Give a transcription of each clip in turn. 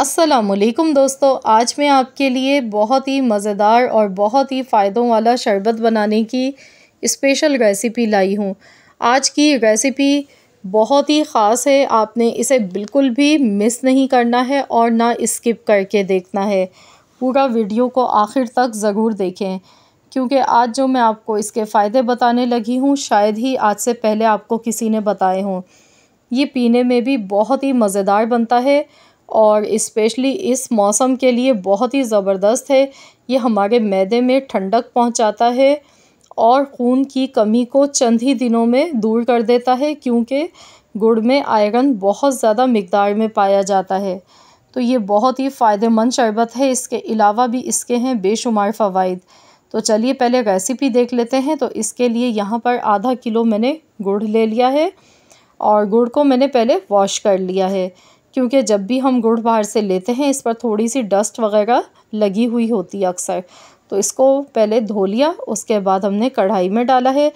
असलकम दोस्तों आज मैं आपके लिए बहुत ही मज़ेदार और बहुत ही फ़ायदों वाला शरबत बनाने की स्पेशल रेसिपी लाई हूँ आज की रेसिपी बहुत ही ख़ास है आपने इसे बिल्कुल भी मिस नहीं करना है और ना स्किप करके देखना है पूरा वीडियो को आखिर तक ज़रूर देखें क्योंकि आज जो मैं आपको इसके फ़ायदे बताने लगी हूँ शायद ही आज से पहले आपको किसी ने बताए हों ये पीने में भी बहुत ही मज़ेदार बनता है और इस्पेशली इस मौसम के लिए बहुत ही ज़बरदस्त है ये हमारे मैदे में ठंडक पहुंचाता है और खून की कमी को चंद ही दिनों में दूर कर देता है क्योंकि गुड़ में आयरन बहुत ज़्यादा मकदार में पाया जाता है तो ये बहुत ही फ़ायदेमंद शरबत है इसके अलावा भी इसके हैं बेशुमार फ़वाद तो चलिए पहले रेसिपी देख लेते हैं तो इसके लिए यहाँ पर आधा किलो मैंने गुड़ ले लिया है और गुड़ को मैंने पहले वॉश कर लिया है क्योंकि जब भी हम गुड़ बाहर से लेते हैं इस पर थोड़ी सी डस्ट वगैरह लगी हुई होती है अक्सर तो इसको पहले धो लिया उसके बाद हमने कढ़ाई में डाला है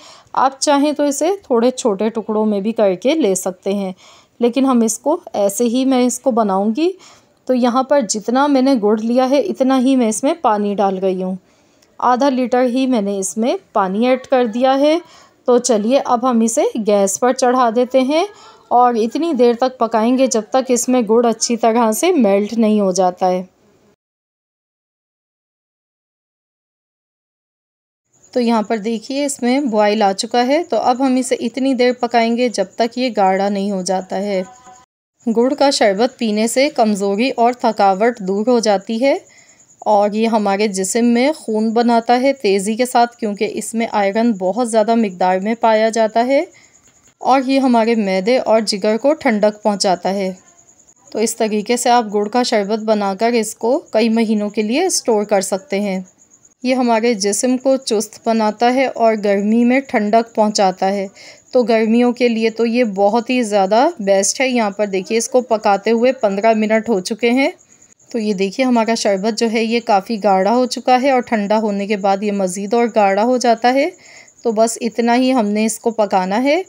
आप चाहें तो इसे थोड़े छोटे टुकड़ों में भी करके ले सकते हैं लेकिन हम इसको ऐसे ही मैं इसको बनाऊंगी तो यहाँ पर जितना मैंने गुड़ लिया है इतना ही मैं इसमें पानी डाल गई हूँ आधा लीटर ही मैंने इसमें पानी ऐड कर दिया है तो चलिए अब हम इसे गैस पर चढ़ा देते हैं और इतनी देर तक पकाएंगे जब तक इसमें गुड़ अच्छी तरह से मेल्ट नहीं हो जाता है तो यहाँ पर देखिए इसमें बॉयल आ चुका है तो अब हम इसे इतनी देर पकाएंगे जब तक ये गाढ़ा नहीं हो जाता है गुड़ का शरबत पीने से कमज़ोरी और थकावट दूर हो जाती है और ये हमारे जिसम में खून बनाता है तेज़ी के साथ क्योंकि इसमें आयरन बहुत ज़्यादा मकदार में पाया जाता है और ये हमारे मैदे और जिगर को ठंडक पहुंचाता है तो इस तरीके से आप गुड़ का शरबत बनाकर इसको कई महीनों के लिए स्टोर कर सकते हैं ये हमारे जिस्म को चुस्त बनाता है और गर्मी में ठंडक पहुंचाता है तो गर्मियों के लिए तो ये बहुत ही ज़्यादा बेस्ट है यहाँ पर देखिए इसको पकाते हुए पंद्रह मिनट हो चुके हैं तो ये देखिए हमारा शरबत जो है ये काफ़ी गाढ़ा हो चुका है और ठंडा होने के बाद ये मज़ीद और गाढ़ा हो जाता है तो बस इतना ही हमने इसको पकाना है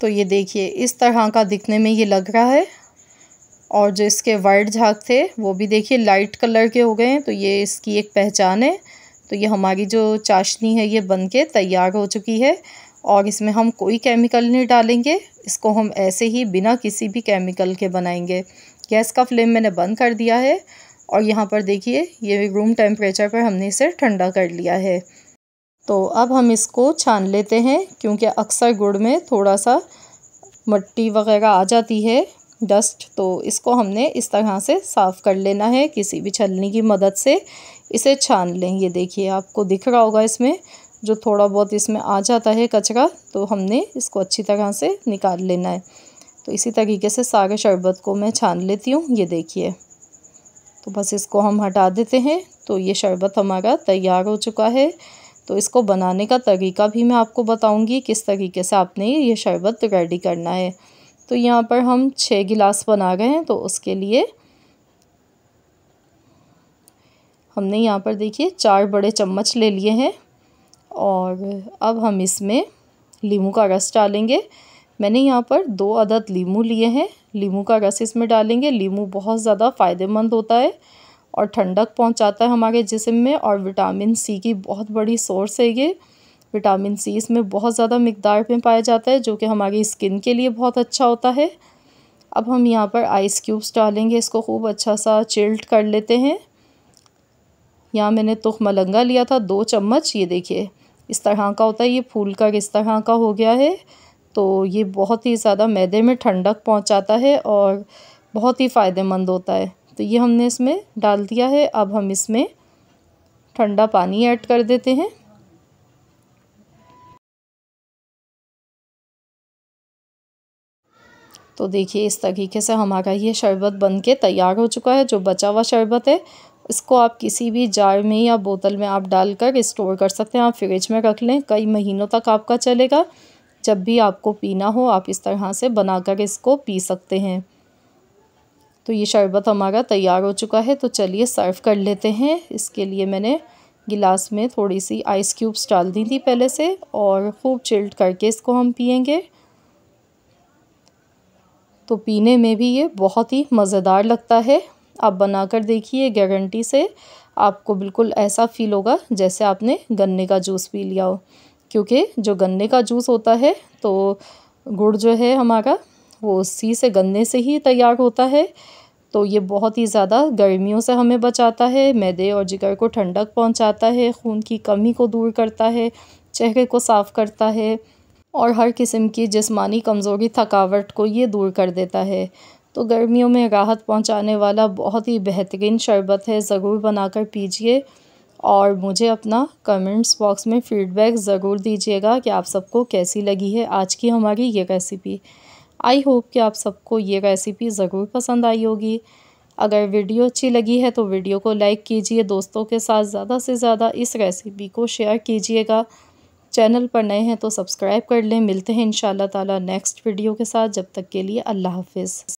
तो ये देखिए इस तरह का दिखने में ये लग रहा है और जो इसके वाइट झाग थे वो भी देखिए लाइट कलर के हो गए हैं तो ये इसकी एक पहचान है तो ये हमारी जो चाशनी है ये बन के तैयार हो चुकी है और इसमें हम कोई केमिकल नहीं डालेंगे इसको हम ऐसे ही बिना किसी भी केमिकल के बनाएंगे गैस का फ्लेम मैंने बंद कर दिया है और यहाँ पर देखिए ये रूम टेम्परेचर पर हमने इसे ठंडा कर लिया है तो अब हम इसको छान लेते हैं क्योंकि अक्सर गुड़ में थोड़ा सा मट्टी वगैरह आ जाती है डस्ट तो इसको हमने इस तरह से साफ़ कर लेना है किसी भी छलनी की मदद से इसे छान लें ये देखिए आपको दिख रहा होगा इसमें जो थोड़ा बहुत इसमें आ जाता है कचरा तो हमने इसको अच्छी तरह से निकाल लेना है तो इसी तरीके से सारे शरबत को मैं छान लेती हूँ ये देखिए तो बस इसको हम हटा देते हैं तो ये शरबत हमारा तैयार हो चुका है तो इसको बनाने का तरीका भी मैं आपको बताऊंगी किस तरीके से आपने ये शरबत रेडी करना है तो यहाँ पर हम छः गिलास बना रहे हैं तो उसके लिए हमने यहाँ पर देखिए चार बड़े चम्मच ले लिए हैं और अब हम इसमें लीमू का रस डालेंगे मैंने यहाँ पर दो अदद लीमू लिए हैं लीमू का रस इसमें डालेंगे लीमू बहुत ज़्यादा फ़ायदेमंद होता है और ठंडक पहुंचाता है हमारे जिसम में और विटामिन सी की बहुत बड़ी सोर्स है ये विटामिन सी इसमें बहुत ज़्यादा मकदार में पाया जाता है जो कि हमारी स्किन के लिए बहुत अच्छा होता है अब हम यहाँ पर आइस क्यूब्स डालेंगे इसको खूब अच्छा सा चिल्ट कर लेते हैं यहाँ मैंने तुख मलंगा लिया था दो चम्मच ये देखिए इस तरह का होता है ये फूल का इस तरह का हो गया है तो ये बहुत ही ज़्यादा मैदे में ठंडक पहुँचाता है और बहुत ही फ़ायदेमंद होता है तो ये हमने इसमें डाल दिया है अब हम इसमें ठंडा पानी ऐड कर देते हैं तो देखिए इस तरीके से हमारा ये शरबत बन के तैयार हो चुका है जो बचा हुआ शरबत है इसको आप किसी भी जार में या बोतल में आप डालकर स्टोर कर सकते हैं आप फ्रिज में रख लें कई महीनों तक आपका चलेगा जब भी आपको पीना हो आप इस तरह से बनाकर इसको पी सकते हैं तो ये शरबत हमारा तैयार हो चुका है तो चलिए सर्व कर लेते हैं इसके लिए मैंने गिलास में थोड़ी सी आइस क्यूब्स डाल दी थी पहले से और खूब चिल्ड करके इसको हम पियेंगे तो पीने में भी ये बहुत ही मज़ेदार लगता है आप बना कर देखिए गारंटी से आपको बिल्कुल ऐसा फील होगा जैसे आपने गन्ने का जूस पी लिया हो क्योंकि जो गन्ने का जूस होता है तो गुड़ जो है हमारा वो उसी से गन्ने से ही तैयार होता है तो ये बहुत ही ज़्यादा गर्मियों से हमें बचाता है मैदे और जिगर को ठंडक पहुंचाता है खून की कमी को दूर करता है चेहरे को साफ़ करता है और हर किस्म की जिस्मानी कमज़ोरी थकावट को ये दूर कर देता है तो गर्मियों में राहत पहुंचाने वाला बहुत ही बेहतरीन शरबत है ज़रूर बनाकर पीजिए और मुझे अपना कमेंट्स बॉक्स में फ़ीडबैक ज़रूर दीजिएगा कि आप सबको कैसी लगी है आज की हमारी ये रेसिपी आई होप कि आप सबको ये रेसिपी ज़रूर पसंद आई होगी अगर वीडियो अच्छी लगी है तो वीडियो को लाइक कीजिए दोस्तों के साथ ज़्यादा से ज़्यादा इस रेसिपी को शेयर कीजिएगा चैनल पर नए हैं तो सब्सक्राइब कर लें मिलते हैं इन ताला नेक्स्ट वीडियो के साथ जब तक के लिए अल्लाह हाफिज़